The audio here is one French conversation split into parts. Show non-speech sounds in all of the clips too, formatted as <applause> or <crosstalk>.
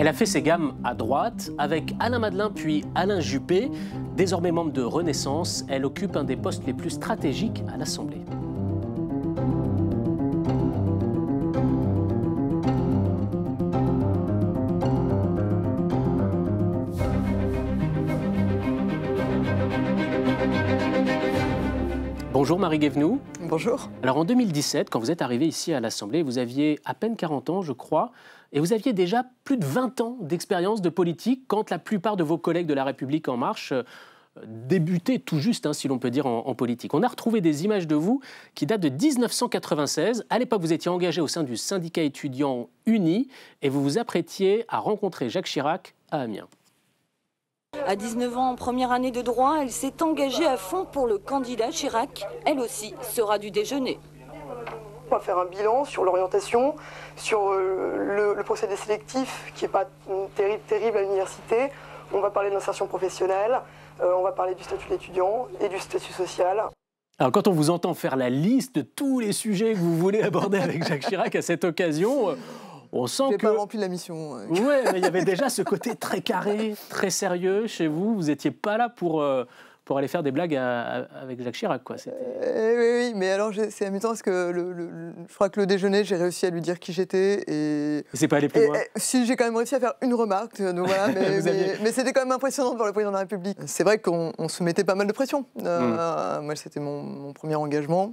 Elle a fait ses gammes à droite avec Alain Madelin puis Alain Juppé. Désormais membre de Renaissance, elle occupe un des postes les plus stratégiques à l'Assemblée. Bonjour Marie Guévenou. Bonjour. Alors en 2017, quand vous êtes arrivé ici à l'Assemblée, vous aviez à peine 40 ans, je crois, et vous aviez déjà plus de 20 ans d'expérience de politique quand la plupart de vos collègues de La République En Marche euh, débutaient tout juste, hein, si l'on peut dire, en, en, politique. On a retrouvé des images de vous qui datent de 1996. À l'époque, vous étiez engagé au sein du syndicat étudiant Uni et vous vous apprêtiez à rencontrer Jacques Chirac à Amiens. À 19 ans, en première année de droit, elle s'est engagée à fond pour le candidat Chirac. Elle aussi sera du déjeuner. On va faire un bilan sur l'orientation, sur euh, le, procédé sélectif qui n'est pas terrible, à l'université. On va parler de l'insertion professionnelle, euh, on va parler du statut d'étudiant et du statut social. Alors quand on vous entend faire la liste de tous les sujets que vous voulez <laughs> aborder avec Jacques Chirac à cette occasion, on sent que... pas rempli la mission. Oui, mais il y avait déjà ce côté très carré, très sérieux chez vous. Vous n'étiez pas là pour... Euh, pour aller faire des blagues avec Jacques Chirac, quoi. Euh, oui, oui, mais alors c'est amusant parce que le, je crois que le déjeuner, j'ai réussi à lui dire qui j'étais et. C'est pas allé plus loin. Eh, si j'ai quand même réussi à faire une remarque, euh, <laughs> mais, c'était quand même impressionnant pour voir le président de la République. C'est vrai qu'on se mettait pas mal de pression. Hmm. Moi, c'était mon premier engagement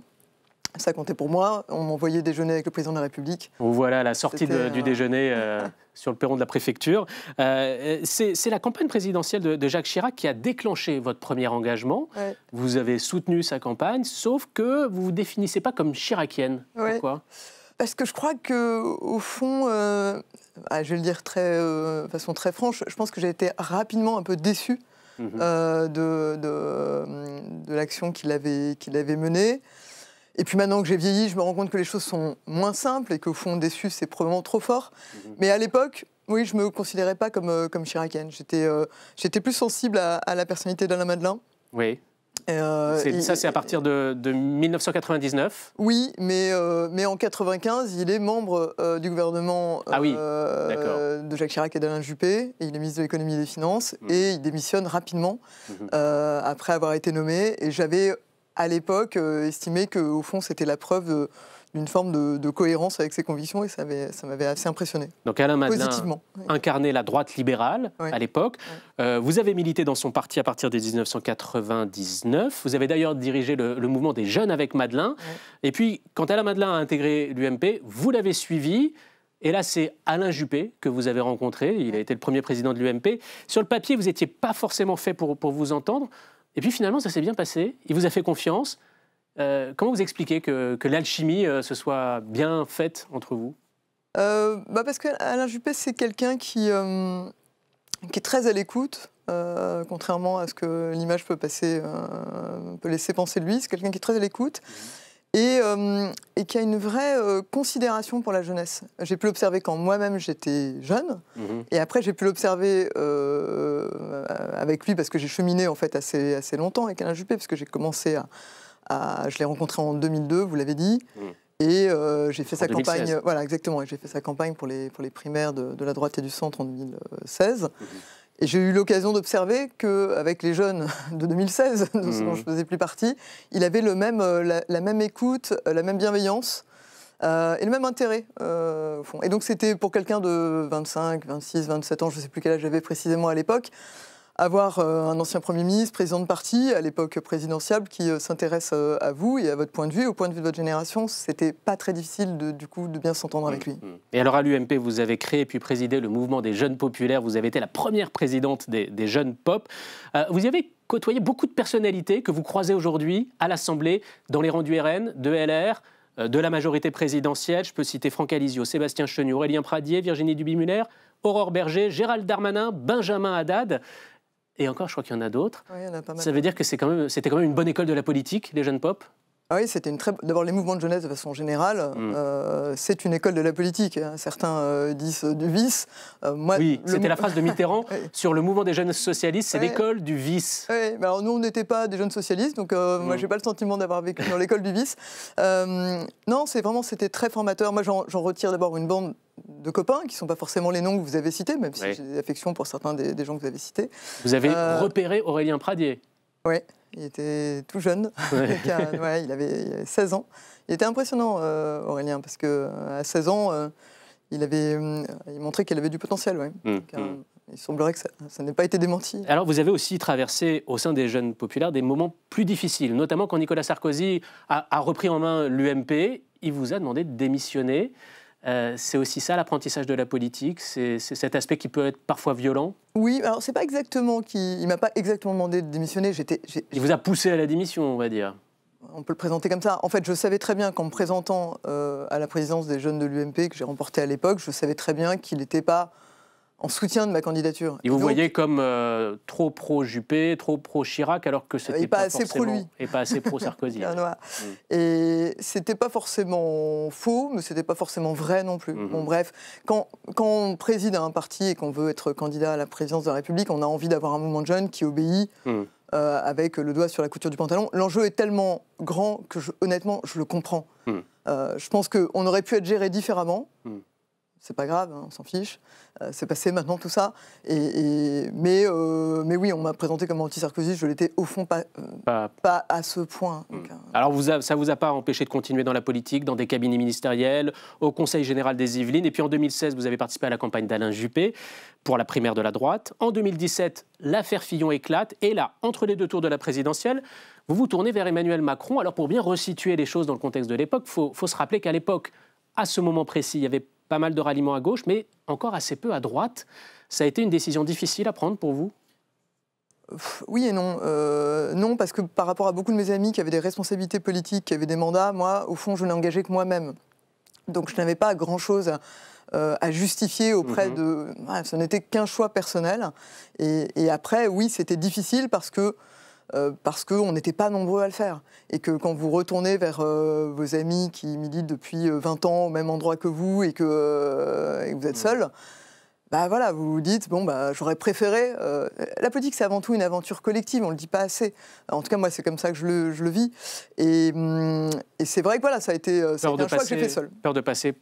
ça comptait pour moi. On m'envoyait déjeuner avec le président de la République. Vous voilà la sortie du euh, déjeuner euh, <laughs> sur le perron de la préfecture. Euh, c'est la campagne présidentielle de, Jacques Chirac qui a déclenché votre premier engagement. Vous avez soutenu sa campagne, sauf que vous vous définissez pas comme chiracienne. Pourquoi Parce que je crois que au fond. Ah, je vais le dire très, de façon très franche, je pense que j'ai été rapidement un peu déçu mhm. de, l'action qu'il avait, qu'il avait menée. Et puis maintenant que j'ai vieilli, je me rends compte que les choses sont moins simples et qu'au fond, déçu, c'est probablement trop fort. Mhm. Mais à l'époque, oui, je ne me considérais pas comme, euh, comme chiracienne. J'étais euh, j'étais plus sensible à, la personnalité d'Alain Madelin. Oui. Euh, ça, c'est à partir de, de, 1999 Oui, mais, mais en 95, il est membre du gouvernement ah oui. de Jacques Chirac et d'Alain Juppé. Et il est ministre de l'économie et des finances mhm. et il démissionne rapidement mhm. après avoir été nommé. Et j'avais à l'époque, euh, estimé qu'au fond, c'était la preuve euh, d'une forme de, cohérence avec ses convictions et ça m'avait assez impressionné. Donc Alain Madelin incarnait la droite libérale à l'époque. Euh, vous avez milité dans son parti à partir de 1999. Vous avez d'ailleurs dirigé le, mouvement des jeunes avec Madelin. Et puis, quand Alain Madelin a intégré l'UMP, vous l'avez suivi. Et là, c'est Alain Juppé que vous avez rencontré. Il a été le premier président de l'UMP. Sur le papier, vous n'étiez pas forcément fait pour, pour vous entendre. Et puis finalement, ça s'est bien passé. Il vous a fait confiance. Euh, comment vous expliquez que, l'alchimie euh, se soit bien faite entre vous euh, bah Parce qu'Alain Juppé, c'est quelqu'un qui, qui est très à l'écoute, contrairement à ce que l'image peut, passer, peut laisser penser lui. C'est quelqu'un qui est très à l'écoute. Mhm et, euh, qui a une vraie euh, considération pour la jeunesse. J'ai pu l'observer quand moi-même j'étais jeune, mhm. et après j'ai pu l'observer euh, avec lui parce que j'ai cheminé en fait assez, assez longtemps avec Alain Juppé, parce que j'ai commencé à, je l'ai rencontré en 2002, vous l'avez dit. Mhm. Et j'ai fait sa campagne, voilà exactement, j'ai fait sa campagne pour les, pour les primaires de, la droite et du centre en 2016. Et j'ai eu l'occasion d'observer qu'avec les jeunes de 2016, <laughs> dont mhm. je ne faisais plus partie, il avait le même, euh, la, même écoute, euh, la même bienveillance. Euh, et le même intérêt, Et donc, c'était pour quelqu'un de 25, 26, 27 ans, je ne sais plus quel âge j'avais précisément à l'époque, avoir euh, un ancien Premier ministre, président de parti, à l'époque présidentielle, qui euh, s'intéresse euh, à vous et à votre point de vue, au point de vue de votre génération, c'était pas très difficile de, du coup de bien s'entendre avec mmh. lui. Mmh. Et alors à l'UMP, vous avez créé puis présidé le mouvement des jeunes populaires, vous avez été la première présidente des, jeunes pop. vous y avez côtoyé beaucoup de personnalités que vous croisez aujourd'hui à l'Assemblée, dans les rangs du RN, de LR, de la majorité présidentielle. Je peux citer Franck Alizio, Sébastien Chenu, Aurélien Pradier, Virginie Dubimuller, Aurore Berger, Gérald Darmanin, Benjamin Haddad. Et encore, je crois qu'il y en a d'autres. Ça veut dire que c'était quand, quand même une bonne école de la politique, les jeunes pop ah oui, c'était une très. D'abord, les mouvements de jeunesse, de façon générale, mm. euh, c'est une école de la politique. Hein. Certains euh, disent euh, du vice. moi, oui, c'était la phrase de Mitterrand <laughs> sur le mouvement des jeunes socialistes, c'est l'école du vice. Oui, mais alors nous, on n'était pas des jeunes socialistes, donc moi, moi, mm. j'ai pas le sentiment d'avoir vécu dans l'école du vice. non, c'est vraiment, c'était très formateur. Moi, j'en retire d'abord une bande de copains, qui ne sont pas forcément les noms que vous avez cités, même si j'ai des affections pour certains des, gens que vous avez cités. Vous avez euh, repéré Aurélien Pradier Oui, il était tout jeune, <laughs> <laughs> il, avait, 16 ans. Il était impressionnant, euh, Aurélien, parce qu'à euh, 16 ans, il, avait, il montrait qu'il avait du potentiel. Mm, mm. Il semblerait que ça, n'ait pas été démenti. Alors, vous avez aussi traversé au sein des jeunes populaires des moments plus difficiles, notamment quand Nicolas Sarkozy a repris en main l'UMP. Il vous a demandé de démissionner. Euh, c'est aussi ça l'apprentissage de la politique, c'est cet aspect qui peut être parfois violent. Oui, alors c'est pas exactement qui, il m'a pas exactement demandé de démissionner. J'étais. Il vous a poussé à la démission, on va dire. On peut le présenter comme ça. En fait, je savais très bien qu'en me présentant euh, à la présidence des jeunes de l'UMP que j'ai remporté à l'époque, je savais très bien qu'il n'était pas en soutien de ma candidature. Et vous voyez comme euh, trop pro-Juppé, trop pro-Chirac, alors que c'était pas, pas, assez pro lui. Et pas assez pro-Sarkozy. <laughs> Mm. Et c'était pas forcément faux, mais c'était pas forcément vrai non plus. Mm-hmm. Bon, bref, quand, quand on préside un parti et qu'on veut être candidat à la présidence de la République, on a envie d'avoir un moment de jeune qui obéit. Mm. Euh, avec le doigt sur la couture du pantalon. L'enjeu est tellement grand que je, honnêtement, je le comprends. Mm. Euh, je pense qu'on aurait pu être géré différemment c'est pas grave, hein, on s'en fiche, euh, c'est passé maintenant tout ça. Et, mais, euh, mais oui, on m'a présenté comme anti-Sarkozy, je l'étais au fond pas, euh, pas, à ce point. Hmm. Alors vous a, ça vous a pas empêché de continuer dans la politique, dans des cabinets ministériels, au Conseil général des Yvelines, et puis en 2016, vous avez participé à la campagne d'Alain Juppé pour la primaire de la droite. En 2017, l'affaire Fillon éclate, et là, entre les deux tours de la présidentielle, vous vous tournez vers Emmanuel Macron. Alors pour bien resituer les choses dans le contexte de l'époque, il faut, faut se rappeler qu'à l'époque, à ce moment précis, il y avait pas mal de ralliements à gauche, mais encore assez peu à droite. Ça a été une décision difficile à prendre pour vous oui et non. Euh, non, parce que par rapport à beaucoup de mes amis qui avaient des responsabilités politiques, qui avaient des mandats, moi, au fond, je n'ai engagé que moi-même. Donc je n'avais pas grand-chose euh, à, justifier auprès mhm. de... ce n'était qu'un choix personnel. et après, oui, c'était difficile parce que euh, parce qu'on n'était pas nombreux à le faire. Et que quand vous retournez vers euh, vos amis qui militent depuis 20 euh, ans au même endroit que vous et que, vous êtes mmh. seul, bah voilà, vous vous dites, bon, bah, j'aurais préféré. la politique, c'est avant tout une aventure collective, on ne le dit pas assez. En tout cas, moi, c'est comme ça que je le, je vis. Mm, et, c'est vrai que voilà, ça a été, ça un choix que j'ai fait seul. Peur de passer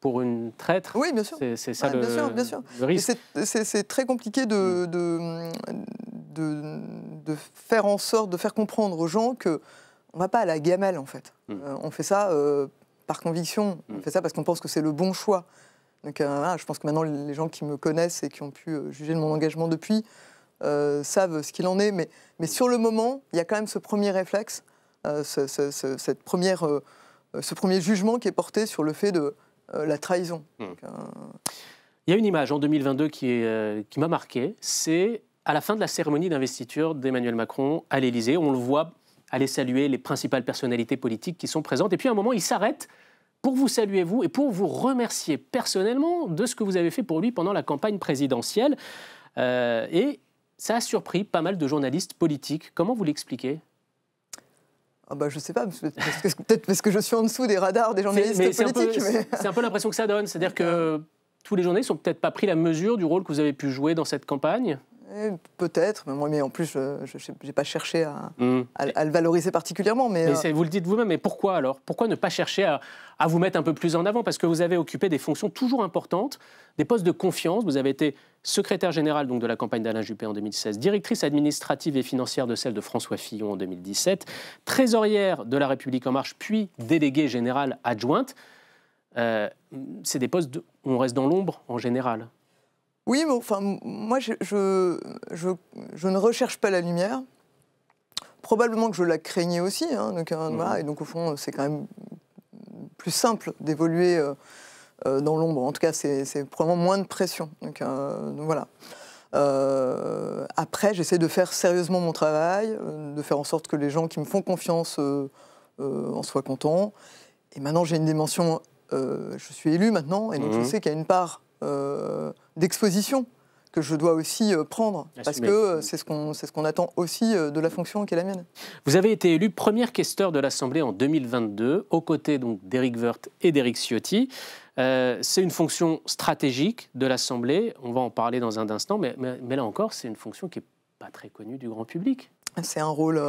pour une traître Oui, bien sûr. C'est ça le, bien sûr, bien sûr. risque. C'est très compliqué de, mmh. mm, de, de, faire en sorte, de faire comprendre aux gens que on va pas à la gamelle en fait. Mm. Euh, on fait ça euh, par conviction, on mm. fait ça parce qu'on pense que c'est le bon choix. Donc euh, je pense que maintenant les gens qui me connaissent et qui ont pu juger de mon engagement depuis savent ce qu'il en est. Mais, mais sur le moment, il y a quand même ce premier réflexe, ce, cette première, ce premier jugement qui est porté sur le fait de la trahison. Mm. il y a une image en 2022 qui, est, qui m'a marqué, c'est à la fin de la cérémonie d'investiture d'Emmanuel Macron à l'Élysée. On le voit aller saluer les principales personnalités politiques qui sont présentes. Et puis à un moment, il s'arrête pour vous saluer vous et pour vous remercier personnellement de ce que vous avez fait pour lui pendant la campagne présidentielle. Euh, et ça a surpris pas mal de journalistes politiques. Comment vous l'expliquez ah bah je ne sais pas, peut-être parce que je suis en dessous des radars des journalistes politiques. C'est un peu, l'impression que ça donne, c'est-à-dire que tous les journalistes n'ont peut-être pas pris la mesure du rôle que vous avez pu jouer dans cette campagne eh, peut-être, mais moi, mais en plus, je n'ai pas cherché mm. à, le valoriser particulièrement. Mais, euh, vous le dites vous-même, mais pourquoi alors Pourquoi ne pas chercher à, vous mettre un peu plus en avant Parce que vous avez occupé des fonctions toujours importantes, des postes de confiance. Vous avez été secrétaire général donc, de la campagne d'Alain Juppé en 2016, directrice administrative et financière de celle de François Fillon en 2017, trésorière de La République En Marche, puis déléguée générale adjointe. Euh, c'est des postes où on reste dans l'ombre en général. Oui, mais moi, je, ne recherche pas la lumière. Probablement que je la craignais aussi. Hein, donc, hein, voilà, mhm. et donc, au fond, c'est quand même plus simple d'évoluer euh, euh, dans l'ombre. En tout cas, c'est probablement moins de pression. Donc, euh, voilà. après, j'essaie de faire sérieusement mon travail, de faire en sorte que les gens qui me font confiance en soient contents. Et maintenant, j'ai une dimension. je suis élu maintenant, et donc je mhm. sais qu'il y a une part euh, d'exposition que je dois aussi euh, prendre, parce que euh, c'est ce qu'on ce qu'on attend aussi de la fonction qui est la mienne. Vous avez été élu premier questeur de l'Assemblée en 2022, aux côtés d'Éric Woerth et d'Éric Ciotti. c'est une fonction stratégique de l'Assemblée, on va en parler dans un instant, mais, mais, là encore, c'est une fonction qui n'est pas très connue du grand public. C'est un rôle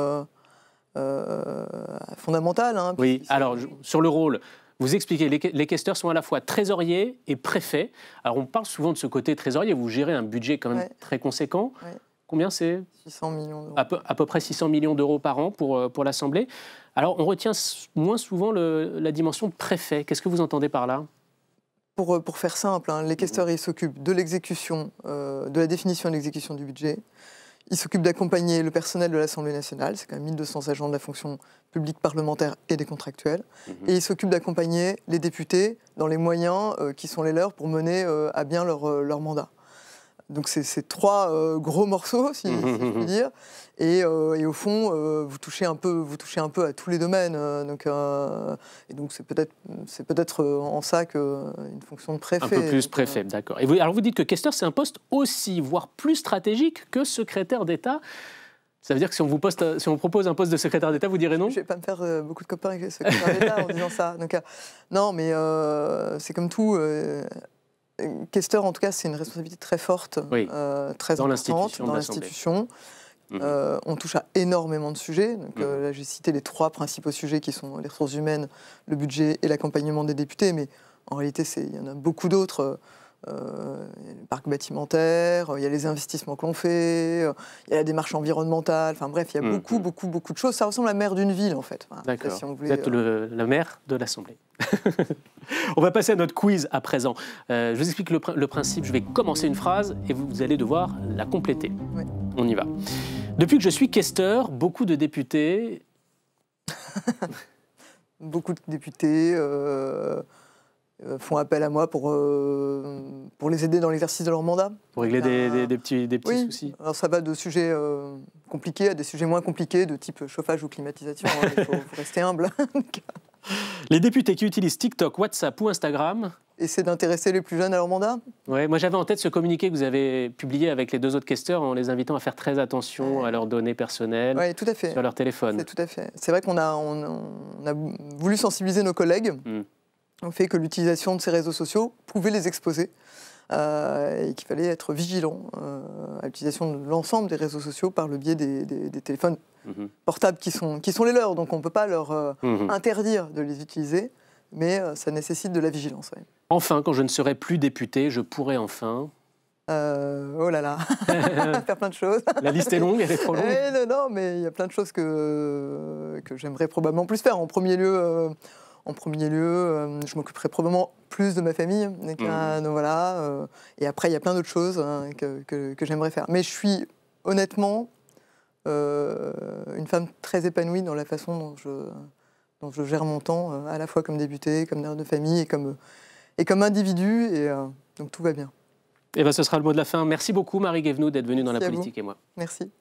fondamental. Hein, oui, alors sur le rôle, vous expliquez, les, les sont à la fois trésorier et préfet. Alors on parle souvent de ce côté trésorier, vous gérez un budget quand même très conséquent. Combien c'est 600 millions d'euros. À, peu, près 600 millions d'euros par an pour, euh, pour l'Assemblée. Alors on retient moins souvent la dimension de préfet. Qu'est-ce que vous entendez par là pour, euh, pour, faire simple, hein, les caisseurs s'occupent de l'exécution, euh, de la définition et de l'exécution du budget, il s'occupe d'accompagner le personnel de l'Assemblée nationale, c'est quand même 1200 agents de la fonction publique parlementaire et des contractuels. Mhm. Et il s'occupe d'accompagner les députés dans les moyens euh, qui sont les leurs pour mener euh, à bien leur euh, mandat. Donc c'est trois euh, gros morceaux, si, je puis <laughs> dire. Et, euh, et au fond, euh, vous touchez un peu, vous touchez un peu à tous les domaines. donc et donc c'est peut-être, c'est peut-être en ça qu'une fonction de préfet. Un peu plus préfet, d'accord. Et vous, alors vous dites que questeur c'est un poste aussi, voire plus stratégique que secrétaire d'État. Ça veut dire que si on vous poste, si on propose un poste de secrétaire d'État, vous direz non Je vais pas me faire beaucoup de copains avec les secrétaires d'État en <laughs> disant ça. Donc, non, mais c'est comme tout questeur, en tout cas, c'est une responsabilité très forte, euh, très importante dans l'institution. Mhm. Euh, on touche à énormément de sujets. Donc, mhm. euh, là, j'ai cité les trois principaux sujets qui sont les ressources humaines, le budget et l'accompagnement des députés, mais en réalité, il y en a beaucoup d'autres il y a le parc bâtimentaire, euh, il y a les investissements que l'on fait, euh, il y a la démarche environnementale. Enfin bref, il y a mm-hmm. beaucoup, beaucoup, beaucoup de choses. Ça ressemble à la maire d'une ville, en fait. D'accord. Vous êtes euh, le, la maire de l'Assemblée. <laughs> on va passer à notre quiz à présent. je vous explique le, principe. Je vais commencer une phrase et vous, allez devoir la compléter. On y va. Depuis que je suis questeur, beaucoup de députés. <laughs> beaucoup de députés. Euh, font appel à moi pour, euh, pour les aider dans l'exercice de leur mandat. Pour régler des, euh, petits, des petits soucis. Alors ça va de sujets compliqués à des sujets moins compliqués, de type chauffage ou climatisation. Hein, il faut, rester humble. <laughs> les députés qui utilisent TikTok, WhatsApp ou Instagram. Essayent d'intéresser les plus jeunes à leur mandat Oui, moi j'avais en tête ce communiqué que vous avez publié avec les deux autres questeurs en les invitant à faire très attention à leurs données personnelles tout à fait. sur leur téléphone. C'est tout à fait. C'est vrai qu'on a, on, a voulu sensibiliser nos collègues. Hmm au fait que l'utilisation de ces réseaux sociaux pouvait les exposer euh, et qu'il fallait être vigilant euh, à l'utilisation de l'ensemble des réseaux sociaux par le biais des, téléphones mhm. portables qui sont, qui sont les leurs. Donc on ne peut pas leur euh, mhm. interdire de les utiliser, mais ça nécessite de la vigilance. Enfin, quand je ne serai plus député, je pourrai enfin... oh là là, <laughs> <laughs> faire plein de choses. La liste est longue, elle est trop longue. Eh non, non, mais il y a plein de choses que, que j'aimerais probablement plus faire. En premier lieu en premier lieu, euh, je m'occuperai probablement plus de ma famille. Mmh. voilà, euh, et après, il y a plein d'autres choses hein, que, j'aimerais faire. Mais je suis honnêtement euh, une femme très épanouie dans la façon dont je, je gère mon temps, à la fois comme débutée, comme mère de famille et comme, et comme individu. Et donc tout va bien. Et eh ben, ce sera le mot de la fin. Merci beaucoup Marie Guévenoud d'être venue dans la politique et moi. Merci.